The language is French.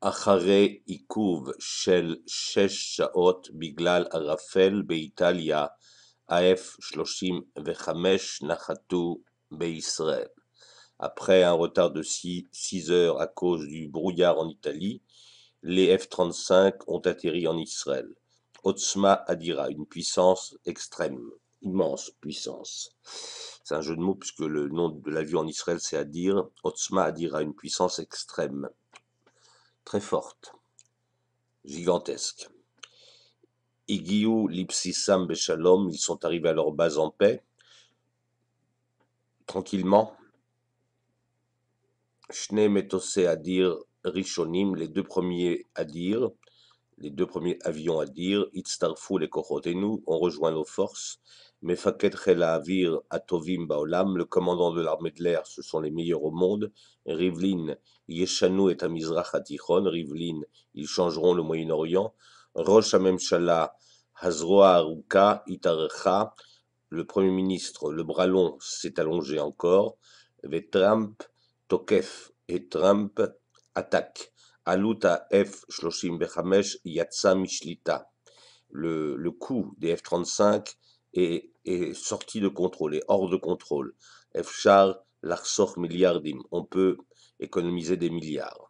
Après un retard de 6 heures à cause du brouillard en Italie, les F-35 ont atterri en Israël. Otsma Adira, une puissance extrême, immense puissance. C'est un jeu de mots puisque le nom de l'avion en Israël c'est Adir. Otsma Adira, une puissance extrême, très forte, gigantesque. Igiou, Lipsissam, Shalom, ils sont arrivés à leur base en paix, tranquillement. Shne à dire Rishonim, les deux premiers à dire. Les deux premiers avions à dire Itztarfou les Kohotenu ont rejoint nos forces, mais Avir Atovim Baolam, le commandant de l'armée de l'air, ce sont les meilleurs au monde. Rivlin, Yeshanu et à Atichon, Rivlin, ils changeront le Moyen-Orient. Rosh HaMemshala, Hazroa Aruka, Itarecha, le Premier ministre, le bras long, s'est allongé encore. Ve Trump, Tokef et Trump attaque. Alut F-35 Yatsa Mishlita. Le, le coût des F-35 est, est, sorti de contrôle, est hors de contrôle. F-Char, l'Arsor Milliardim. On peut économiser des milliards.